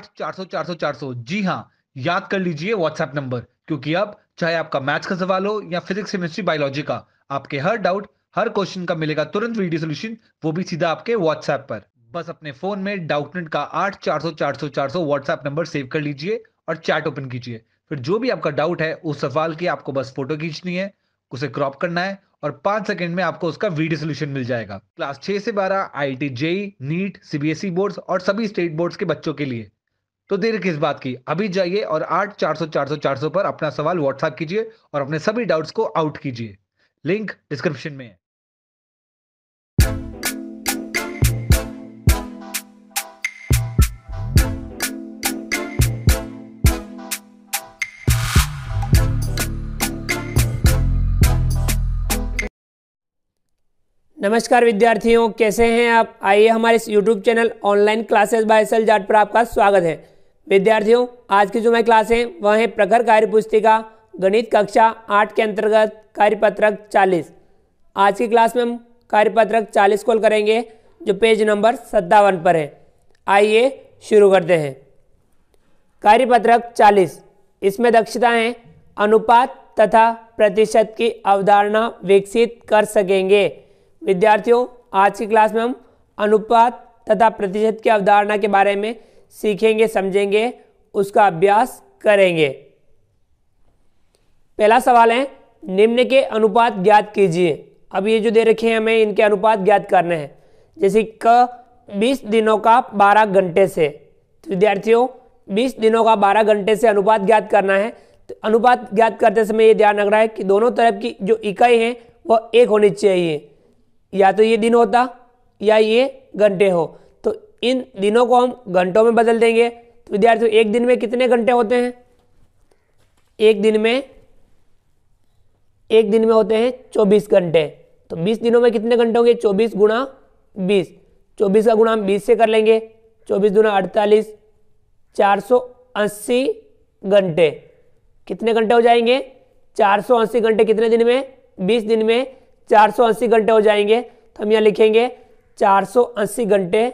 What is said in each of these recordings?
आठ चार सौ चार सौ चार सौ जी हाँ याद कर लीजिए व्हाट्सएप नंबर क्योंकि अब चाहे आपका मैथ्स का सवाल हो या फिजिक्स केमिस्ट्री बायोलॉजी का आपके हर डाउट हर क्वेश्चन का मिलेगा तुरंत वीडियो सोल्यूशन वो भी सीधा आपके व्हाट्सएप पर बस अपने फोन में डाउटनेट का आठ चार सौ चार सौ चार सौ व्हाट्सएप नंबर सेव कर लीजिए और चैट ओपन कीजिए फिर जो भी आपका डाउट है उस सवाल की आपको बस फोटो खींचनी है उसे क्रॉप करना है और पांच सेकंड में आपको उसका वीडियो सोल्यूशन मिल जाएगा क्लास छह से बारह I T JEE NEET CBSE boards और सभी स्टेट बोर्ड्स के बच्चों के लिए तो देर किस बात की अभी जाइए और आठ चार सौ चार सौ चार सौ पर अपना सवाल व्हाट्सएप कीजिए और अपने सभी डाउट्स को आउट कीजिए लिंक डिस्क्रिप्शन में है नमस्कार विद्यार्थियों कैसे हैं आप आइए हमारे इस YouTube channel online classes by S Jat पर आपका स्वागत है विद्यार्थियों आज की जो मैं क्लास है वह है प्रखर कार्य पुस्तिका गणित कक्षा आठ के अंतर्गत कार्यपत्रक चालीस आज की क्लास में हम कार्यपत्रक चालीस कॉल करेंगे जो पेज नंबर सत्तावन पर है आइए शुरू करते हैं कार्यपत्रक चालीस इसमें दक्षताएं अनुपात तथा प्रतिशत की अवधारणा विकसित कर सकेंगे विद्यार्थियों आज की क्लास में हम अनुपात तथा प्रतिशत की अवधारणा के बारे में सीखेंगे समझेंगे उसका अभ्यास करेंगे पहला सवाल है निम्न के अनुपात ज्ञात कीजिए अब ये जो दे रखे हैं हमें इनके अनुपात ज्ञात करने हैं जैसे क 20 दिनों का 12 घंटे से तो विद्यार्थियों 20 दिनों का 12 घंटे से अनुपात ज्ञात करना है तो अनुपात ज्ञात करते समय ये ध्यान रखना है कि दोनों तरफ की जो इकाई है वह एक होनी चाहिए या तो ये दिन होता या ये घंटे हो इन दिनों को हम घंटों में बदल देंगे तो विद्यार्थियों एक दिन में कितने घंटे होते हैं एक दिन में एक दिन में होते हैं चौबीस घंटे तो बीस दिनों में कितने घंटे होंगे चौबीस गुणा बीस चौबीस का गुणा हम बीस से कर लेंगे चौबीस गुना अड़तालीस चार सौ अस्सी घंटे कितने घंटे हो जाएंगे चार सौ अस्सी घंटे कितने दिन में बीस दिन में चार सौ अस्सी घंटे हो जाएंगे तो हम यहाँ लिखेंगे चार सौ अस्सी घंटे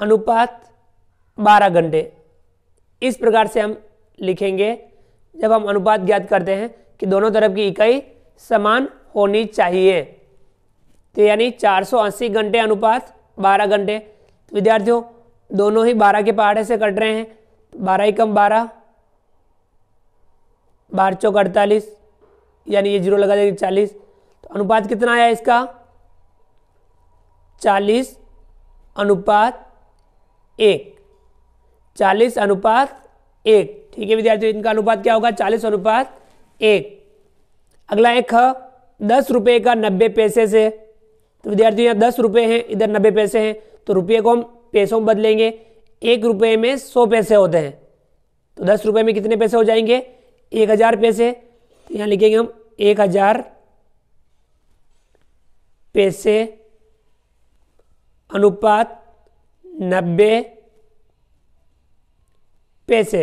अनुपात बारह घंटे इस प्रकार से हम लिखेंगे जब हम अनुपात ज्ञात करते हैं कि दोनों तरफ की इकाई समान होनी चाहिए तो यानी 480 घंटे अनुपात 12 घंटे तो विद्यार्थियों दोनों ही 12 के पहाड़े से कट रहे हैं 12 ही कम 12 बार चौक अड़तालीस यानी ये जीरो लगा देंगे चालीस तो अनुपात कितना आया इसका चालीस अनुपात एक चालीस अनुपात एक ठीक है विद्यार्थी इनका अनुपात क्या होगा चालीस अनुपात एक अगला एक है दस रुपये का नब्बे पैसे से तो विद्यार्थी यहाँ दस रुपये हैं इधर नब्बे पैसे हैं तो रुपये को हम पैसों में बदलेंगे एक रुपये में सौ पैसे होते हैं तो दस रुपये में कितने पैसे हो जाएंगे एक हज़ार पैसे तो यहाँ लिखेंगे हम एक हज़ार पैसे अनुपात नब्बे पैसे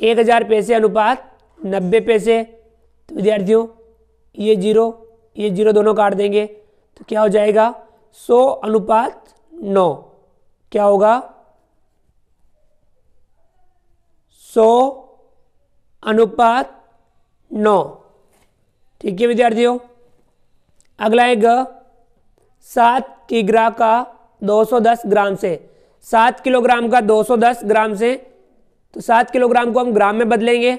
एक हज़ार पैसे अनुपात नब्बे पैसे तो विद्यार्थियों ये जीरो ये जीरो दोनों काट देंगे तो क्या हो जाएगा सौ अनुपात नौ क्या होगा सौ अनुपात नौ ठीक है विद्यार्थियों अगला है ग सात ग्राह का 210 ग्राम से सात किलोग्राम का 210 ग्राम से तो सात किलोग्राम को हम ग्राम में बदलेंगे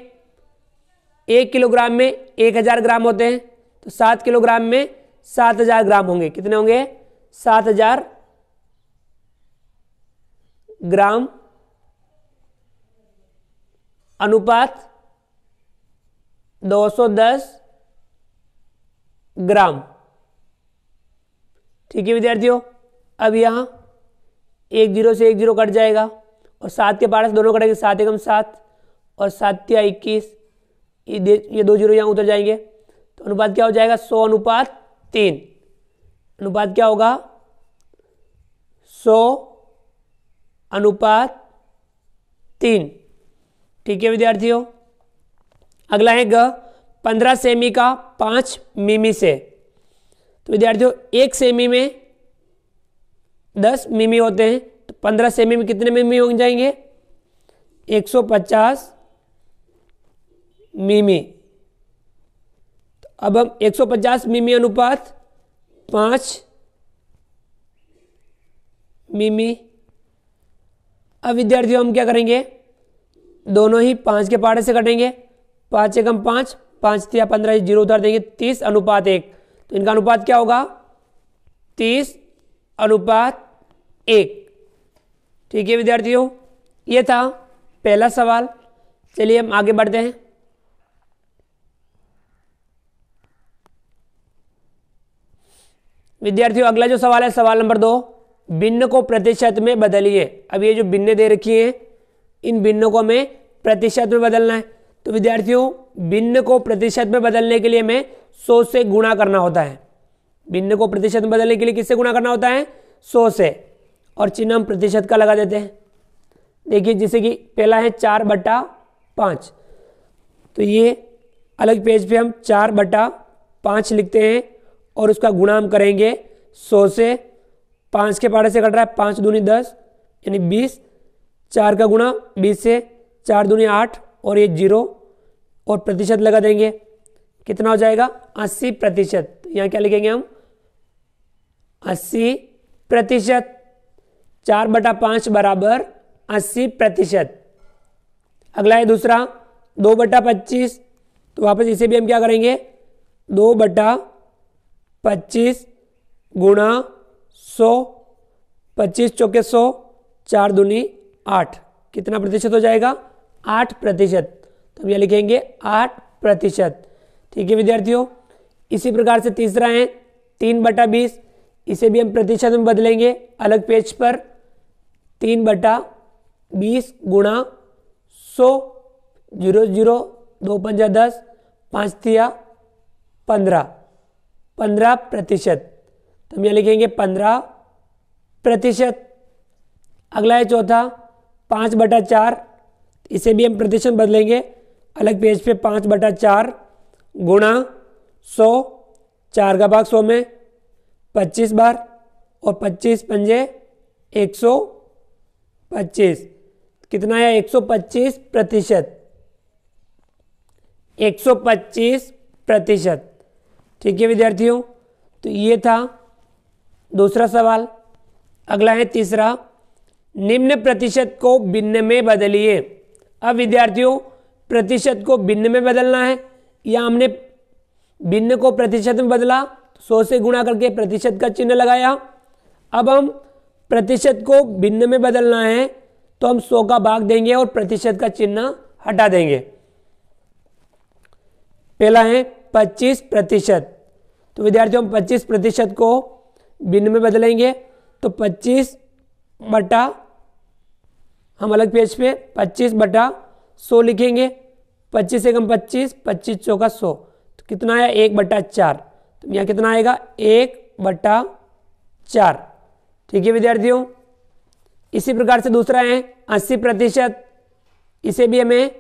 एक किलोग्राम में एक हज़ार ग्राम होते हैं तो सात किलोग्राम में सात हज़ार ग्राम होंगे कितने होंगे सात हज़ार ग्राम अनुपात 210 ग्राम ठीक है विद्यार्थियों अब यहाँ एक जीरो से एक जीरो कट जाएगा और सात के बारह से दोनों कटेंगे सात एकम सात और सात या इक्कीस ये ये दो जीरो यहाँ उतर जाएंगे तो अनुपात क्या हो जाएगा सौ अनुपात तीन अनुपात क्या होगा सौ अनुपात तीन ठीक है विद्यार्थियों अगला है ग पंद्रह सेमी का पाँच मिमी से तो विद्यार्थियों एक सेमी में दस मिमी होते हैं तो पंद्रह सेमी में कितने मिमी हो जाएंगे एक सौ पचास मिमी तो अब हम एक सौ पचास मिमी अनुपात पाँच मिमी अब विद्यार्थियों हम क्या करेंगे दोनों ही पाँच के पहाड़े से कटेंगे पाँच एकम पाँच पाँच या पंद्रह जीरो उतार देंगे तीस अनुपात एक तो इनका अनुपात क्या होगा तीस अनुपात एक ठीक है विद्यार्थियों ये था पहला सवाल चलिए हम आगे बढ़ते हैं विद्यार्थियों अगला जो सवाल है सवाल नंबर दो भिन्न को प्रतिशत में बदलिए अब ये जो भिन्न दे रखी हैं इन भिन्नों को हमें प्रतिशत में बदलना है तो विद्यार्थियों भिन्न को प्रतिशत में बदलने के लिए हमें सौ से गुणा करना होता है भिन्न को प्रतिशत में बदलने के लिए किससे गुणा करना होता है सौ से और चिन्ह हम प्रतिशत का लगा देते हैं देखिए जैसे कि पहला है चार बटा पाँच तो ये अलग पेज पे हम चार बटा पाँच लिखते हैं और उसका गुणा हम करेंगे सौ से पाँच के पारे से कट रहा है पाँच दूनी दस यानी बीस चार का गुणा बीस से चार दूनी आठ और ये जीरो और प्रतिशत लगा देंगे कितना हो जाएगा अस्सी प्रतिशत तो यहाँ क्या लिखेंगे हम अस्सी प्रतिशत चार बटा पांच बराबर अस्सी प्रतिशत अगला है दूसरा दो बटा पच्चीस तो वापस इसे भी हम क्या करेंगे दो बटा पच्चीस गुणा सौ पच्चीस चौके सौ चार दूनी आठ कितना प्रतिशत हो जाएगा आठ प्रतिशत तो हम यह लिखेंगे आठ प्रतिशत ठीक है विद्यार्थियों इसी प्रकार से तीसरा है तीन बटा बीस इसे भी हम प्रतिशत में बदलेंगे अलग पेज पर तीन बटा बीस गुणा सौ जीरो जीरो दो पंजा दस पाँच तिया पंद्रह पंद्रह प्रतिशत तो हम यहाँ लिखेंगे पंद्रह प्रतिशत अगला है चौथा पाँच बटा चार इसे भी हम प्रतिशत बदलेंगे अलग पेज पे पाँच बटा चार गुणा सौ चार का भाग सौ में पच्चीस बार और पच्चीस पंजे एक सौ पच्चीस कितना है एक सौ पच्चीस प्रतिशत एक सौ पच्चीस प्रतिशत ठीक है विद्यार्थियों तो ये था दूसरा सवाल अगला है तीसरा निम्न प्रतिशत को भिन्न में बदलिए अब विद्यार्थियों प्रतिशत को भिन्न में बदलना है या हमने भिन्न को प्रतिशत में बदला सौ से गुणा करके प्रतिशत का चिन्ह लगाया अब हम प्रतिशत को भिन्न में बदलना है तो हम सौ का भाग देंगे और प्रतिशत का चिन्ह हटा देंगे पहला है पच्चीस प्रतिशत तो विद्यार्थियों हम पच्चीस प्रतिशत को भिन्न में बदलेंगे तो पच्चीस बटा हम अलग पेज पे पच्चीस बटा सौ लिखेंगे पच्चीस एकम पच्चीस पच्चीस सौ का सौ तो कितना आया एक बटा चार तो यहाँ कितना आएगा एक बटा चार ठीक है विद्यार्थियों इसी प्रकार से दूसरा है अस्सी प्रतिशत इसे भी हमें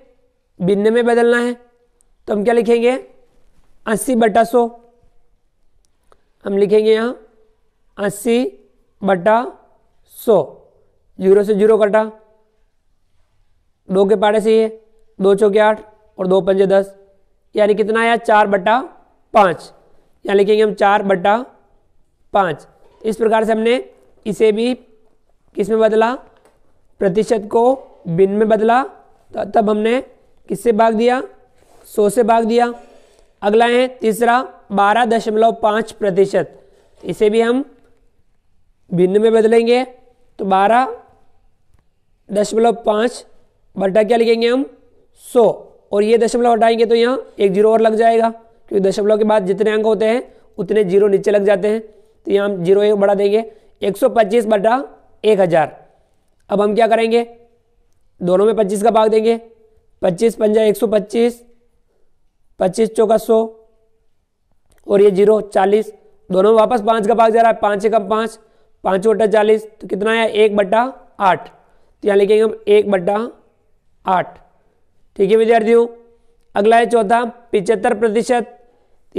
भिन्न में बदलना है तो हम क्या लिखेंगे अस्सी बटा सौ हम लिखेंगे यहाँ अस्सी बटा सौ जीरो से जीरो कटा दो के पारे से ये दो चौके आठ और दो पंजे दस यानी कितना आया चार बटा पाँच यहाँ लिखेंगे हम चार बटा पाँच इस प्रकार से हमने इसे भी किस में बदला प्रतिशत को बिन में बदला तो तब हमने किससे भाग दिया सौ से भाग दिया अगला है तीसरा बारह दशमलव पाँच प्रतिशत इसे भी हम भिन्न में बदलेंगे तो बारह दशमलव पाँच बटा क्या लिखेंगे हम सौ और ये दशमलव हटाएंगे तो यहाँ एक जीरो और लग जाएगा क्योंकि दशमलव के बाद जितने अंक होते हैं उतने जीरो नीचे लग जाते हैं तो यहाँ हम जीरो एक बढ़ा देंगे एक सौ पच्चीस बटा एक हज़ार अब हम क्या करेंगे दोनों में पच्चीस का भाग देंगे पच्चीस पंजा एक सौ पच्चीस पच्चीस चौका सौ और ये जीरो चालीस दोनों में वापस पाँच का भाग जा रहा है पाँच एकम पाँच पाँच बटा चालीस तो कितना है एक बट्टा आठ तो यहाँ लिखेंगे हम एक बट्टा आठ ठीक है विद्यार्थियों अगला है चौथा पिचहत्तर प्रतिशत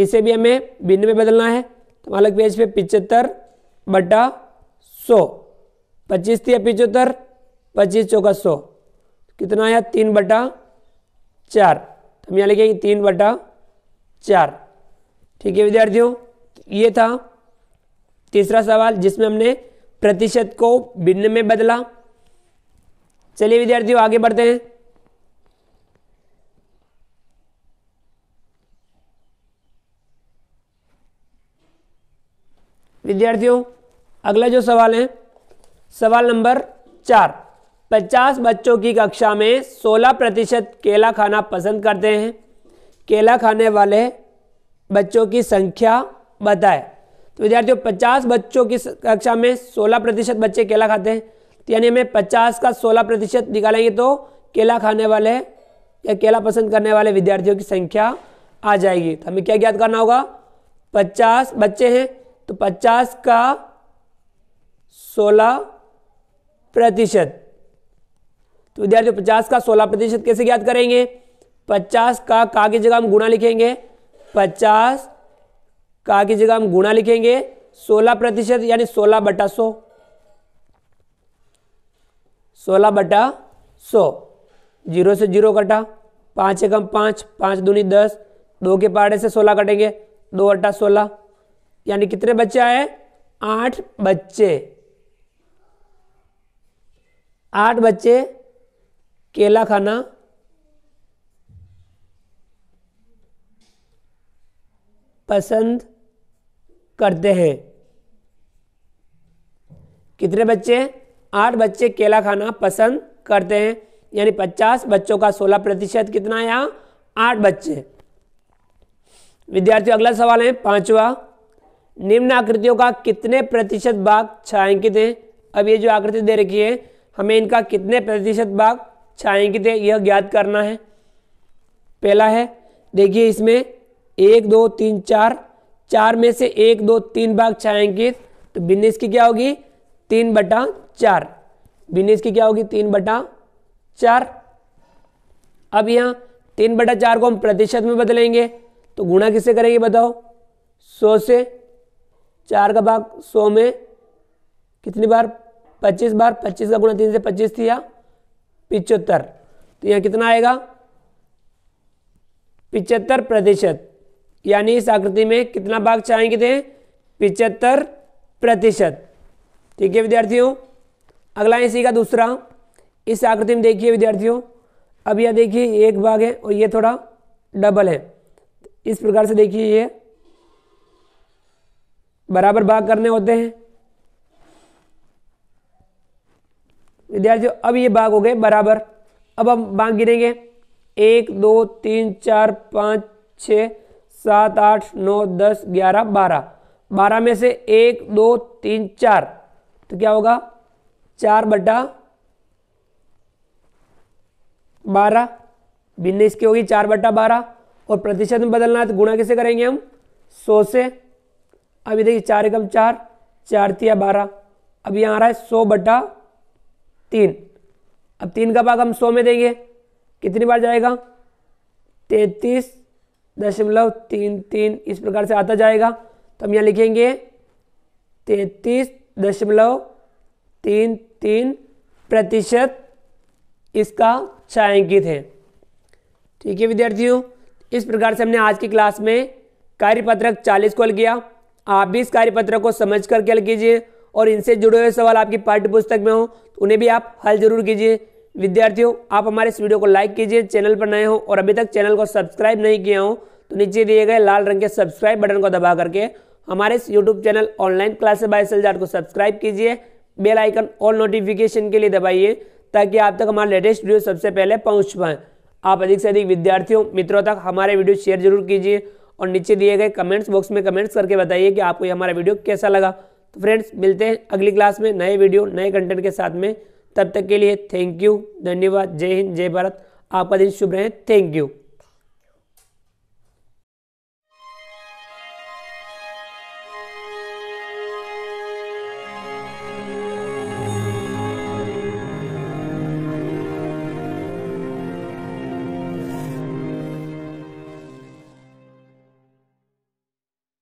इसे भी हमें भिन्न में बदलना है तो हमारे पेज पे पिचहत्तर बट्टा सौ पच्चीस थी पिचहत्तर पच्चीस चौका सौ कितना आया तीन बटा चार तो हम यहाँ लिखेंगे तीन बटा चार ठीक है विद्यार्थियों ये था तीसरा सवाल जिसमें हमने प्रतिशत को भिन्न में बदला चलिए विद्यार्थियों आगे बढ़ते हैं विद्यार्थियों अगला जो सवाल है सवाल नंबर चार पचास बच्चों की कक्षा में सोलह प्रतिशत केला खाना पसंद करते हैं केला खाने वाले बच्चों की संख्या बताए तो विद्यार्थियों पचास बच्चों की कक्षा में सोलह प्रतिशत बच्चे केला खाते हैं तो यानी हमें पचास का सोलह प्रतिशत निकालेंगे तो केला खाने वाले या केला पसंद करने वाले विद्यार्थियों की संख्या आ जाएगी तो हमें क्या ज्ञात करना होगा पचास बच्चे हैं तो पचास का सोलह प्रतिशत तो विद्यार्थियों पचास का सोलह प्रतिशत कैसे ज्ञात करेंगे पचास का का की जगह हम गुणा लिखेंगे पचास का की जगह हम गुणा लिखेंगे सोलह प्रतिशत यानी सोलह बटा सो सोलह बटा सो जीरो से जीरो कटा पाँच एकम पाँच पाँच दूनी दस दो के पहाड़े से सोलह कटेंगे दो अट्ठा सोलह यानी कितने बच्चे आए आठ बच्चे आठ बच्चे केला खाना पसंद करते हैं कितने बच्चे आठ बच्चे केला खाना पसंद करते हैं यानी पचास बच्चों का सोलह प्रतिशत कितना यहां आठ बच्चे विद्यार्थियों अगला सवाल है पांचवा निम्न आकृतियों का कितने प्रतिशत भाग छायांकित है अब ये जो आकृति दे रखी है हमें इनका कितने प्रतिशत भाग छायांकित है यह ज्ञात करना है पहला है देखिए इसमें एक दो तीन चार चार में से एक दो तीन भाग छायांकित तो बिन्नीस की क्या होगी तीन बटा चार बिन्नीस की क्या होगी तीन बटा चार अब यहाँ तीन बटा चार को हम प्रतिशत में बदलेंगे तो गुणा किससे करेंगे बताओ सौ से चार का भाग सौ में कितनी बार पच्चीस बार पच्चीस का गुणा तीन से पच्चीस दिया पिचहत्तर तो यहाँ कितना आएगा पिचहत्तर प्रतिशत यानी इस आकृति में कितना भाग चाहेंगे थे पिचहत्तर प्रतिशत ठीक है विद्यार्थियों अगला इसी का दूसरा इस आकृति में देखिए विद्यार्थियों अब यह देखिए एक भाग है और ये थोड़ा डबल है इस प्रकार से देखिए ये बराबर भाग करने होते हैं विद्यार्थियों अब ये भाग हो गए बराबर अब हम भाग गिनेंगे एक दो तीन चार पाँच छ सात आठ नौ दस ग्यारह बारह बारह में से एक दो तीन चार तो क्या होगा चार बटा बारह भिन्न इसकी होगी चार बटा बारह और प्रतिशत में बदलना है तो गुणा कैसे करेंगे हम सौ से अभी देखिए चार एकम चार चार तिया बारह अब यहाँ आ रहा है सौ बटा तीन अब तीन का भाग हम सौ में देंगे कितनी बार जाएगा तैतीस दशमलव तीन तीन इस प्रकार से आता जाएगा तो हम यहाँ लिखेंगे तैंतीस दशमलव तीन तीन प्रतिशत इसका छायांकित है ठीक है विद्यार्थियों इस प्रकार से हमने आज की क्लास में कार्यपत्रक चालीस को हल किया आप भी इस कार्यपत्रक को समझ करके हल कीजिए और इनसे जुड़े हुए सवाल आपकी पाठ्य पुस्तक में हो तो उन्हें भी आप हल जरूर कीजिए विद्यार्थियों आप हमारे इस वीडियो को लाइक कीजिए चैनल पर नए हो और अभी तक चैनल को सब्सक्राइब नहीं किया हो तो नीचे दिए गए लाल रंग के सब्सक्राइब बटन को दबा करके हमारे इस YouTube channel online classes by cell को सब्सक्राइब कीजिए बेल आइकन ऑल नोटिफिकेशन के लिए दबाइए ताकि आप तक हमारे लेटेस्ट वीडियो सबसे पहले पहुंच पाएँ आप अधिक से अधिक विद्यार्थियों मित्रों तक हमारे वीडियो शेयर जरूर कीजिए और नीचे दिए गए कमेंट्स बॉक्स में कमेंट्स करके बताइए कि आपको ये हमारा वीडियो कैसा लगा तो फ्रेंड्स मिलते हैं अगली क्लास में नए वीडियो नए कंटेंट के साथ में तब तक के लिए थैंक यू धन्यवाद जय हिंद जय भारत आपका दिन शुभ रहे थैंक यू